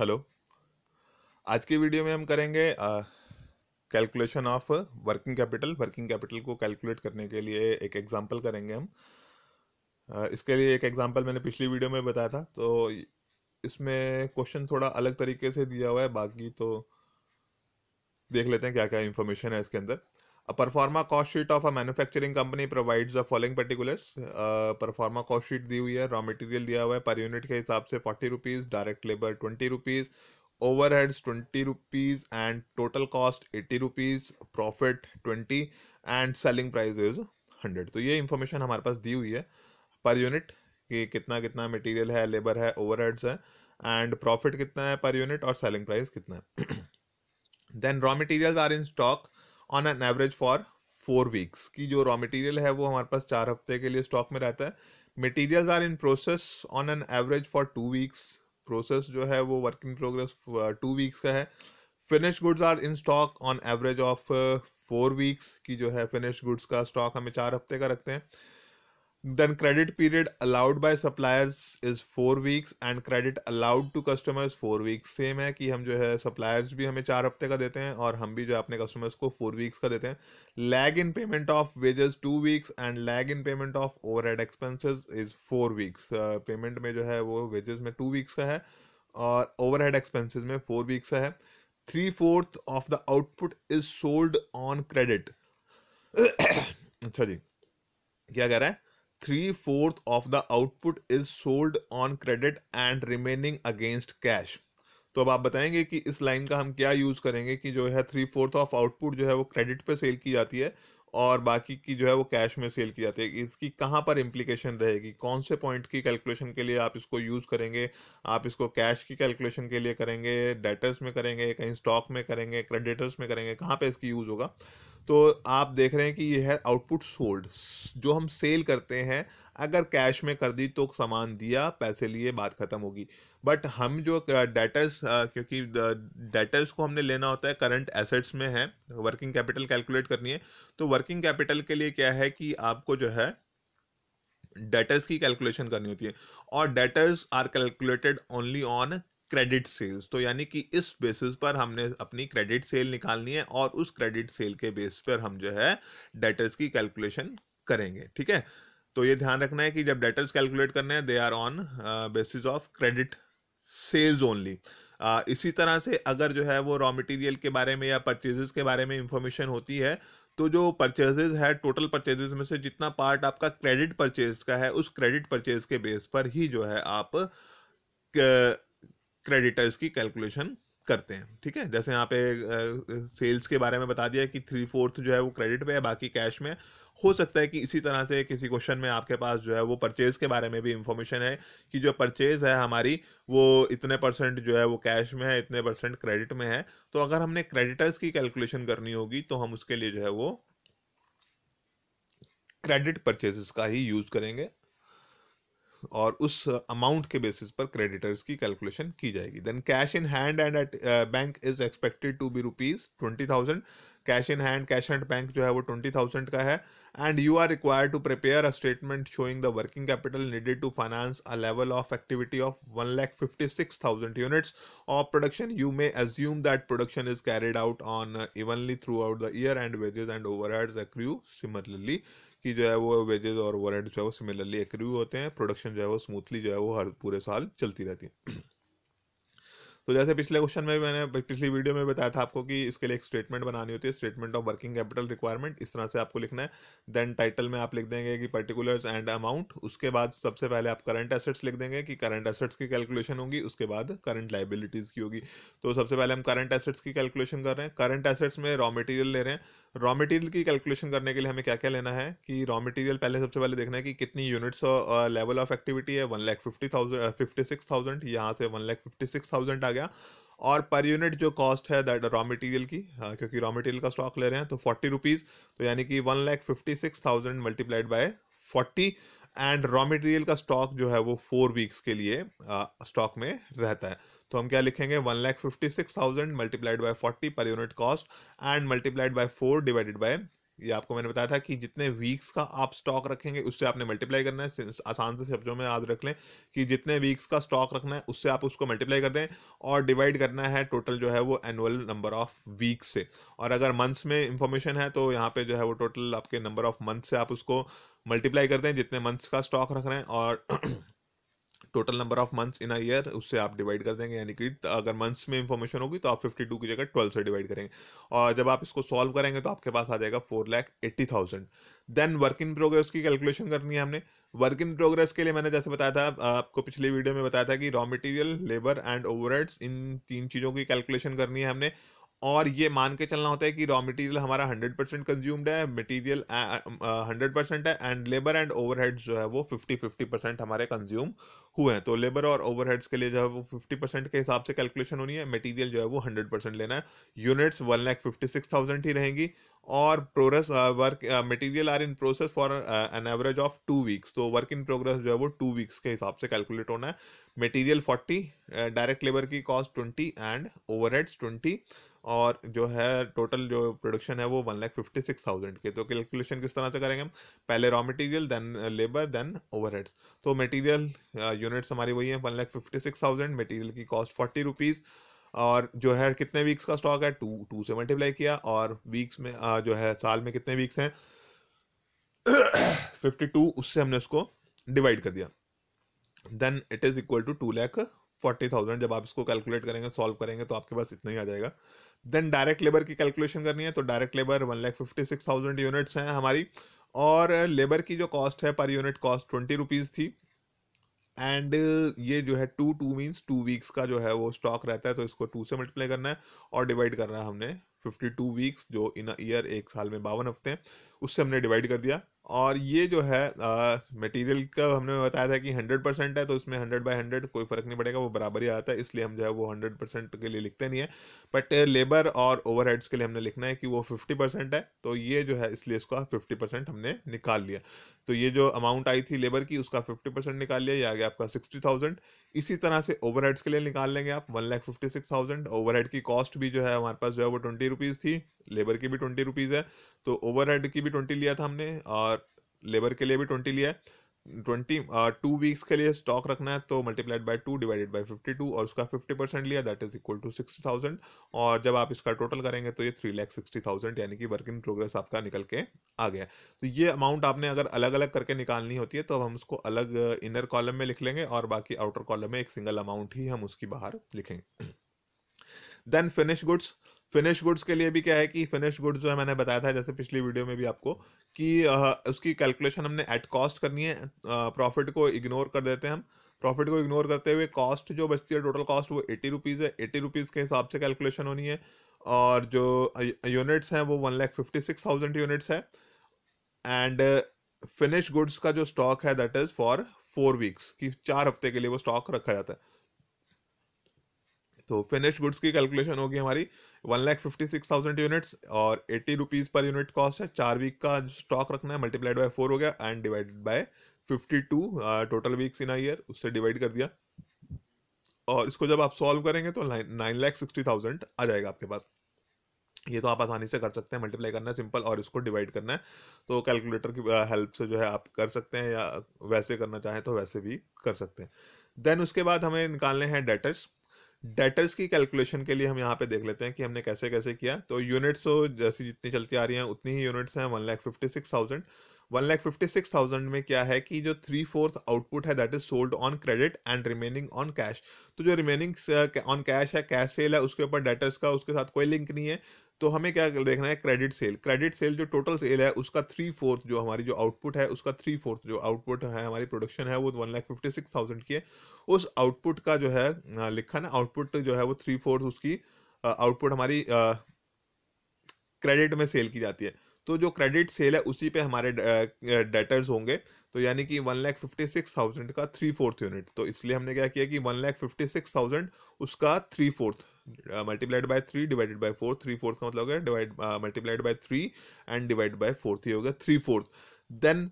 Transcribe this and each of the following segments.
Hello आज की video में हम करेंगे calculation of working capital working capital को कैलकुलेट करने के लिए एक एग्जांपल करेंगे हम uh, इसके लिए एक एग्जांपल मैंने पिछली वीडियो में बताया था तो इसमें क्वेश्चन थोड़ा अलग तरीके से दिया हुआ है बाकी तो देख लेते हैं क्या क्या इन्फॉर्मेशन है इसके अंदर A performa cost sheet of a manufacturing company provides the following particulars. Uh, performa cost sheet दी हुई है raw material दिया हुआ है per unit के हिसाब से forty rupees, direct labour twenty rupees, overheads 20 rupees and total cost 80 rupees profit 20 and selling price is 100 तो ये information हमारे पास दी हुई है per unit कि कितना कितना material है लेबर है overheads है and profit कितना है per unit और selling price कितना है Then raw materials are in stock. On an average for four weeks की जो रॉ मटेरियल है वो हमारे पास चार हफ्ते के लिए स्टॉक में रहता है materials are in process on an average for two weeks process जो है वो work in progress two weeks का है finish goods are in stock on average of four weeks की जो है फिनिश गुड्स का स्टॉक हमें चार हफ्ते का रखते हैं Then credit period allowed by suppliers is four weeks and credit allowed to customers four weeks. Same है कि हम जो है suppliers भी हमें चार हफ्ते का देते हैं और हम भी जो है अपने कस्टमर्स को फोर वीक्स का देते हैं lag in payment of wages two weeks and lag in payment of overhead expenses is four weeks payment में जो है वो वेजेस में टू वीक्स का है और ओवर हेड एक्सपेंसेस में फोर वीक्स का है three fourth of the output is sold on credit अच्छा जी क्या कह रहा है three fourth of the output is sold on credit and remaining against cash तो अब आप बताएंगे कि इस लाइन का हम क्या यूज करेंगे कि जो है थ्री फोर्थ ऑफ आउटपुट जो है वो क्रेडिट पे सेल की जाती है और बाकी की जो है वो कैश में सेल की जाती है इसकी कहाँ पर इम्प्लीकेशन रहेगी कौन से पॉइंट की कैलकुलेशन के लिए आप इसको यूज़ करेंगे आप इसको कैश की कैलकुलेशन के लिए करेंगे डेटर्स में करेंगे कहीं स्टॉक में करेंगे क्रेडिटर्स में करेंगे कहाँ पर इसकी यूज़ होगा तो आप देख रहे हैं कि ये है आउटपुट सोल्ड जो हम सेल करते हैं अगर कैश में कर दी तो सामान दिया पैसे लिए बात ख़त्म होगी बट हम जो डेटर्स क्योंकि डेटर्स को हमने लेना होता है करंट एसेट्स में है वर्किंग कैपिटल कैलकुलेट करनी है तो वर्किंग कैपिटल के लिए क्या है कि आपको जो है डेटर्स की कैलकुलेशन करनी होती है और debtors are calculated only on credit sales तो यानी कि इस बेसिस पर हमने अपनी क्रेडिट सेल निकालनी है और उस क्रेडिट सेल के बेस पर हम जो है डेटर्स की कैलकुलेशन करेंगे ठीक है तो ये ध्यान रखना है कि जब डेटर्स कैलकुलेट करने हैं they are on basis of credit sales only इसी तरह से अगर जो है वो रॉ मटेरियल के बारे में या परचेजेस के बारे में इंफॉर्मेशन होती है तो जो परचेजेज है टोटल परचेजेज में से जितना पार्ट आपका क्रेडिट परचेज का है उस क्रेडिट परचेज के बेस पर ही जो है आप क्रेडिटर्स की कैलकुलेशन करते हैं ठीक है जैसे यहाँ पे सेल्स के बारे में बता दिया कि थ्री फोर्थ जो है वो क्रेडिट पे है बाकी कैश में हो सकता है कि इसी तरह से किसी क्वेश्चन में आपके पास जो है वो परचेज़ के बारे में भी इंफॉर्मेशन है कि जो परचेज़ है हमारी वो इतने परसेंट जो है वो कैश में है इतने परसेंट क्रेडिट में है तो अगर हमने क्रेडिटर्स की कैलकुलेशन करनी होगी तो हम उसके लिए जो है वो क्रेडिट परचेजेस का ही यूज़ करेंगे और उस अमाउंट के बेसिस पर क्रेडिटर्स की कैलकुलेशन की जाएगी then cash in hand and at bank is expected to be rupees twenty thousand cash in hand cash and bank जो है वो ट्वेंटी थाउजेंड का है and you are required to prepare a statement showing the working capital needed to finance a level of activity of one lakh fifty six thousand units of production you may assume that production is carried out on evenly through out the year and wages and overhead accrue similarly कि जो है वो wages और warrant जो है वो similarly accrue होते हैं प्रोडक्शन जो है वो स्मूथली जो है वो हर पूरे साल चलती रहती है तो जैसे पिछले क्वेश्चन में मैंने पिछली वीडियो में बताया था आपको कि इसके लिए एक स्टेटमेंट बनानी होती है statement of working capital requirement इस तरह से आपको लिखना है देन टाइटल में आप लिख देंगे कि पर्टिकुलर्स एंड अमाउंट उसके बाद सबसे पहले आप करंट एसेट्स लिख देंगे कि करंट एसेट्स की कैलकुलेशन होगी उसके बाद करंट लाइबिलिटीज़ की होगी तो सबसे पहले हम करंट एसेट्स की कैलकुलेशन कर रहे हैं करंट एसेट्स में रॉ मटेरियल ले रहे हैं रॉ मटेरियल की कैलकुलेशन करने के लिए हमें क्या क्या लेना है कि रॉ मटेरियल पहले सबसे पहले देखना है कि कितनी यूनिट्स लेवल ऑफ एक्टिविटी है one lakh fifty thousand fifty six thousand यहाँ से one lakh fifty six thousand आ गया और पर यूनिट जो कॉस्ट है दैट रॉ मटेरियल की आ, हाँ, क्योंकि रॉ मटेरियल का स्टॉक ले रहे हैं तो फोर्टी रुपीज़ तो यानी कि one lakh fifty six thousand multiplied by forty and raw material का स्टॉक जो है वो फोर वीक्स के लिए स्टॉक हाँ, में रहता है तो हम क्या लिखेंगे one lakh fifty six thousand multiplied by forty per unit cost and multiplied by four divided by ये आपको मैंने बताया था कि जितने वीक्स का आप स्टॉक रखेंगे उससे आपने मल्टीप्लाई करना है आसान से शब्दों में याद रख लें कि जितने वीक्स का स्टॉक रखना है उससे आप उसको मल्टीप्लाई कर दें और डिवाइड करना है टोटल जो है वो एनुअल नंबर ऑफ वीक्स से और अगर मंथ्स में इंफॉर्मेशन है तो यहाँ पे जो है वो टोटल आपके नंबर ऑफ मंथ से आप उसको मल्टीप्लाई कर दें जितने मंथ्स का स्टॉक रख रहे हैं और total number of months in a year उससे आप डिवाइड कर देंगे यानी कि अगर मंथ्स में इंफॉर्मेशन होगी तो आप फिफ्टी की जगह ट्वेल्व से डिवाइड करेंगे और जब आप इसको सॉल्व करेंगे तो आपके पास आ जाएगा four lakh eighty thousand then work in progress की कैलकुलेशन करनी है हमने वर्क इन प्रोग्रेस के लिए मैंने जैसे बताया था आपको पिछले वीडियो में बताया था कि raw material labour and overheads इन तीन चीज़ों की कैलकुलेशन करनी है हमने और ये मान के चलना होता है कि रॉ मटेरियल हमारा 100 परसेंट कंज्यूम्ड है मटेरियल 100 परसेंट है एंड लेबर एंड ओवरहेड्स जो है वो 50 50 परसेंट हमारे कंज्यूम हुए हैं तो लेबर और ओवरहेड्स के लिए जो है वो 50 परसेंट के हिसाब से कैलकुलेशन होनी है मटेरियल जो है वो 100 परसेंट लेना है units one lakh fifty six thousand ही रहेंगी और progress work material are in process for an average of two weeks तो वर्क इन प्रोग्रेस जो है वो टू वीक्स के हिसाब से कैलकुलेट होना है मटेरियल फोर्टी डायरेक्ट लेबर की cost twenty and overheads twenty और जो है टोटल जो प्रोडक्शन है वो one lakh fifty six thousand के तो कैलकुलेशन किस तरह से करेंगे हम पहले raw material then labour then overheads तो मटेरियल यूनिट्स uh, हमारी वही है one lakh fifty six thousand material की कॉस्ट फोर्टी रुपीज़ और जो है कितने वीक्स का स्टॉक है टू टू से मल्टीप्लाई किया और वीक्स में uh, जो है साल में कितने वीक्स हैं फिफ्टी टू उससे हमने उसको डिवाइड कर दिया then it is equal to two lakh forty thousand जब आप इसको कैलकुलेट करेंगे सॉल्व करेंगे तो आपके पास इतना ही आ जाएगा देन डायरेक्ट लेबर की कैलकुलेशन करनी है तो direct labour one lakh fifty six thousand units हैं हमारी और लेबर की जो कॉस्ट है per unit cost twenty rupees थी एंड ये जो है two two means two weeks का जो है वो स्टॉक रहता है तो इसको टू से मल्टीप्लाई करना है और डिवाइड करना है हमने फिफ्टी टू वीक्स जो इन ईयर एक साल में बावन हफ्ते हैं उससे हमने डिवाइड कर दिया और ये जो है मटेरियल का हमने बताया था कि हंड्रेड परसेंट है तो इसमें हंड्रेड बाई हंड्रेड कोई फ़र्क नहीं पड़ेगा वो बराबर ही आता है इसलिए हम जो है वो हंड्रेड परसेंट के लिए लिखते नहीं है बट लेबर और ओवरहेड्स के लिए हमने लिखना है कि वो फिफ्टी परसेंट है तो ये जो है इसलिए इसका फिफ्टी परसेंट हमने निकाल लिया तो ये जो अमाउंट आई थी लेबर की उसका फिफ्टी परसेंट निकाल लिया या आ गया आपका सिक्सटी थाउजेंड इसी तरह से ओवरहेड्स के लिए निकाल लेंगे आप one lakh fifty six thousand overhead की कॉस्ट भी जो है हमारे पास जो है वो ट्वेंटी रुपीज़ थी लेबर की भी ट्वेंटी रुपीज़ है तो ओवरहेड की भी ट्वेंटी लिया था हमने और लेबर के लिए भी ट्वेंटी लिया है ट्वेंटी टू वीक्स के लिए स्टॉक रखना है तो multiplied by two divided by fifty two और उसका फिफ्टी परसेंट लिया that is equal to sixty thousand और जब आप इसका टोटल करेंगे तो ये थ्री लैख सिक्सटी थाउजेंड यानी कि वर्क इन प्रोग्रेस आपका निकल के आ गया तो ये अमाउंट आपने अगर अलग अलग करके निकालनी होती है तो अब हम उसको अलग इनर uh, कॉलम में लिख लेंगे और बाकी आउटर कॉलम में एक सिंगल अमाउंट ही हम उसकी बाहर लिखेंगे then finish goods finish goods के लिए भी क्या है कि फिनिश गुड्स जो है मैंने बताया था जैसे पिछली वीडियो में भी आपको कि उसकी कैलकुलेशन हमने एट कॉस्ट करनी है प्रॉफिट को इग्नोर कर देते हैं हम प्रॉफिट को इग्नोर करते हुए कॉस्ट जो बचती है टोटल कॉस्ट वो एटी रुपीज़ है एटी रुपीज़ के हिसाब से कैलकुलेशन होनी है और जो यूनिट्स हैं वो one lakh fifty six thousand units है एंड फिनिश गुड्स का जो स्टॉक है that is for four weeks कि चार हफ्ते के लिए वो स्टॉक रखा जाता है तो फिनिश गुड्स की कैलकुलेशन होगी हमारी one lakh fifty six thousand units और eighty rupees per unit cost है चार वीक का स्टॉक रखना है मल्टीप्लाइड बाय फोर हो गया and divided by fifty two total weeks in year उससे डिवाइड कर दिया और इसको जब आप सॉल्व करेंगे तो नाइन लाख सिक्सटी थाउजेंड आ जाएगा आपके पास ये तो आप आसानी से कर सकते हैं मल्टीप्लाई करना है सिंपल और इसको डिवाइड करना है तो कैलकुलेटर की हेल्प से जो है आप कर सकते हैं या वैसे करना चाहें तो वैसे भी कर सकते हैं देन उसके बाद हमें निकालने हैं डेटर्स डेटर्स की कैलकुलेशन के लिए हम यहाँ पे देख लेते हैं कि हमने कैसे कैसे किया तो यूनिट्स तो जैसी जितनी चलती आ रही हैं उतनी ही यूनिट्स हैं one lakh fifty six thousand one lakh fifty six thousand में क्या है कि जो थ्री फोर्थ आउटपुट है that is sold on credit and remaining on cash तो जो रिमेनिंग ऑन कैश है कैश सेल है उसके ऊपर डेटर्स का उसके साथ कोई लिंक नहीं है तो हमें क्या देखना है क्रेडिट सेल क्रेडिट सेल जो टोटल सेल है उसका थ्री फोर्थ जो हमारी जो आउटपुट है उसका थ्री फोर्थ जो आउटपुट है हमारी प्रोडक्शन है वो one lakh fifty six thousand की है उस आउटपुट का जो है लिखा ना आउटपुट जो है वो थ्री फोर्थ उसकी आउटपुट हमारी क्रेडिट में सेल की जाती है तो जो क्रेडिट सेल है उसी पे हमारे डेटर्स होंगे तो यानी कि one lakh fifty six thousand का थ्री फोर्थ यूनिट तो इसलिए हमने क्या किया कि one lakh fifty six thousand उसका three fourth multiplied by three divided by four three fourth का मतलब हो गया divide multiplied by three and divide by fourth ये हो गया थ्री फोर्थ देन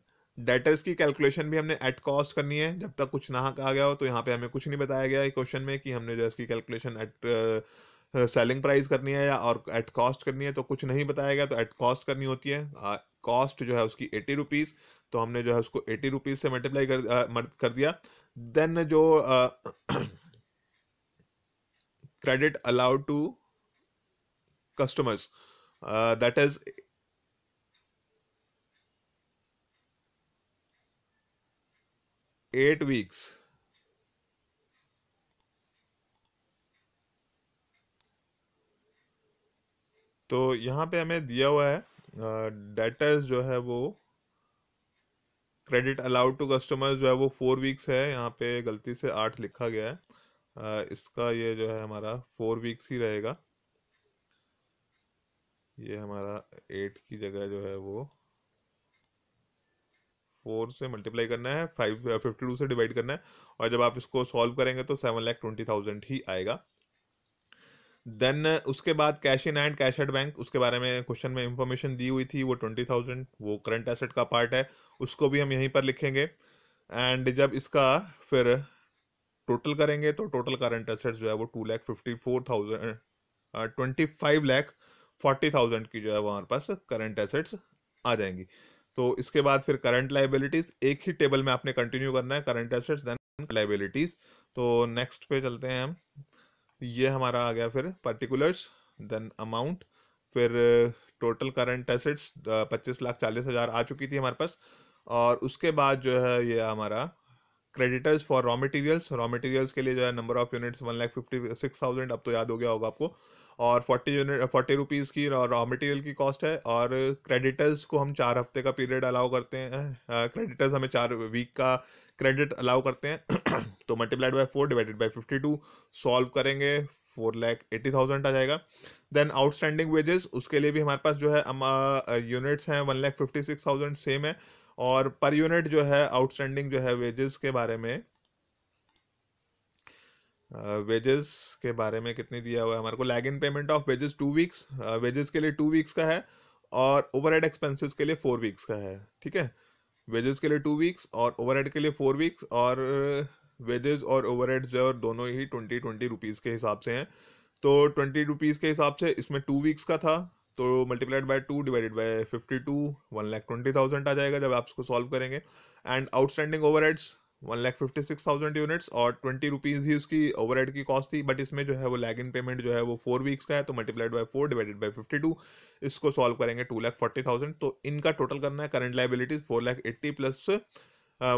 डेटर्स की कैलकुलेशन भी हमने एट कॉस्ट करनी है जब तक कुछ ना कहा गया हो तो यहाँ पे हमें कुछ नहीं बताया गया है क्वेश्चन में कि हमने जो है इसकी कैलकुलेशन एट सेलिंग प्राइस करनी है या और एट कॉस्ट करनी है तो कुछ नहीं बताया गया तो एट कॉस्ट करनी होती है कॉस्ट जो है उसकी एटी रुपीज़ तो हमने जो है उसको एटी रुपीज़ से मल्टीप्लाई कर uh, कर दिया देन जो uh, credit allowed to customers. Uh, that is eight weeks. तो यहां पे हमें दिया हुआ है डेटर्स uh, जो है वो क्रेडिट अलाउड टू कस्टमर्स जो है वो फोर वीक्स है यहाँ पे गलती से आठ लिखा गया है इसका ये जो है हमारा फोर वीक्स ही रहेगा ये हमारा एट की जगह जो है वो फोर से मल्टीप्लाई करना है फाइव फिफ्टी टू से डिवाइड करना है और जब आप इसको सॉल्व करेंगे तो सेवन लैख ट्वेंटी थाउजेंड ही आएगा देन उसके बाद cash in and cash at bank उसके बारे में क्वेश्चन में इंफॉर्मेशन दी हुई थी वो ट्वेंटी थाउजेंड वो करंट एसेट का पार्ट है उसको भी हम यहीं पर लिखेंगे एंड जब इसका फिर टोटल करेंगे तो टोटल करंट एसेट्स जो है वो two lakh fifty four thousand twenty five lakh forty thousand की जो है वो हमारे पास करंट एसेट्स आ जाएंगी तो इसके बाद फिर करंट लाइबिलिटीज एक ही टेबल में आपने कंटिन्यू करना है करंट एसेट्स देन लाइबिलिटीज तो नेक्स्ट पे चलते हैं हम ये हमारा आ गया फिर पर्टिकुलर्स देन अमाउंट फिर टोटल करंट एसेट्स पच्चीस लाख चालीस हज़ार आ चुकी थी हमारे पास और उसके बाद जो है ये हमारा creditors for raw materials raw materials के लिए जो है number of units one lakh fifty six thousand अब तो याद हो गया होगा आपको और फोर्टी यूनिट फोर्टी रुपीज़ की रॉ मटेरियल की कॉस्ट है और क्रेडिटर्स को हम चार हफ्ते का पीरियड अलाउ करते हैं क्रेडिटर्स हमें चार वीक का क्रेडिट अलाउ करते हैं तो multiplied by four divided by fifty two solve करेंगे फोर लैख एटी थाउजेंड आ जाएगा देन आउटस्टैंडिंग वेजेस उसके लिए भी हमारे पास जो है यूनिट्स हैं one lakh fifty six thousand same है और पर यूनिट जो है आउटस्टैंडिंग जो है वेजेस के बारे में वेजेस uh, के बारे में कितनी दिया हुआ है हमारे को lag in payment of wages two weeks wages के लिए टू वीक्स का है और ओवरहेड एक्सपेंसेस के लिए फोर वीक्स का है ठीक है वेजेस के लिए टू वीक्स और ओवरहेड के लिए फोर वीक्स और वेजेस और ओवरहेड जो है और दोनों ही ट्वेंटी ट्वेंटी रुपीज़ के हिसाब से हैं तो ट्वेंटी रुपीज़ के हिसाब से इसमें टू वीक्स का था तो multiplied by two divided by fifty two one lakh twenty thousand आ जाएगा जब आप उसको सॉल्व करेंगे and outstanding overheads one lakh fifty six thousand units और ट्वेंटी रुपीज़ ही उसकी ओवरहेड की कॉस्ट थी बट इसमें जो है वो लैग इन पेमेंट जो है वो फोर वीक्स का है तो multiplied by four divided by fifty two इसको सॉल्व करेंगे टू लाख फोर्टी थाउजेंड तो इनका टोटल करना है current liabilities four lakh eighty plus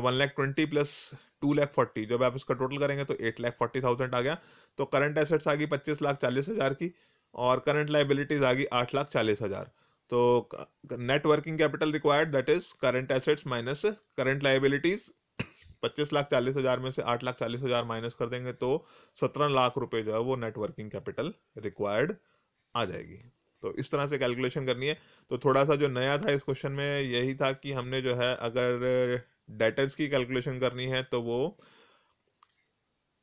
one lakh twenty plus two lakh forty जब आप इसका टोटल करेंगे तो एट लाख फोर्टी थाउजेंड आ गया तो करंट एसेट्स आ गई पच्चीस लाख चालीस हज़ार की और करंट लाइबिलिटीज आ गई आठ लाख चालीस हज़ार तो net working capital required that is current assets minus current liabilities पच्चीस लाख चालीस हज़ार में से आठ लाख चालीस हज़ार माइनस कर देंगे तो सत्रह लाख रुपए जो है वो नेटवर्किंग कैपिटल रिक्वायर्ड आ जाएगी तो इस तरह से कैलकुलेशन करनी है तो थोड़ा सा जो नया था इस क्वेश्चन में यही था कि हमने जो है अगर डेटर्स की कैलकुलेशन करनी है तो वो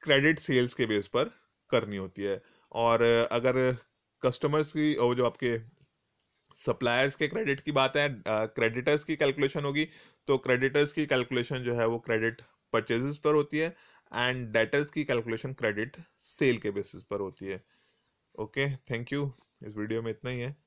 क्रेडिट सेल्स के बेस पर करनी होती है और अगर कस्टमर्स की और जो आपके सप्लायर्स के क्रेडिट की बात है क्रेडिटर्स की कैलकुलेशन होगी तो क्रेडिटर्स की कैलकुलेशन जो है वो क्रेडिट परचेजेस पर होती है एंड डेटर्स की कैलकुलेशन क्रेडिट सेल के बेसिस पर होती है ओके थैंक यू इस वीडियो में इतना ही है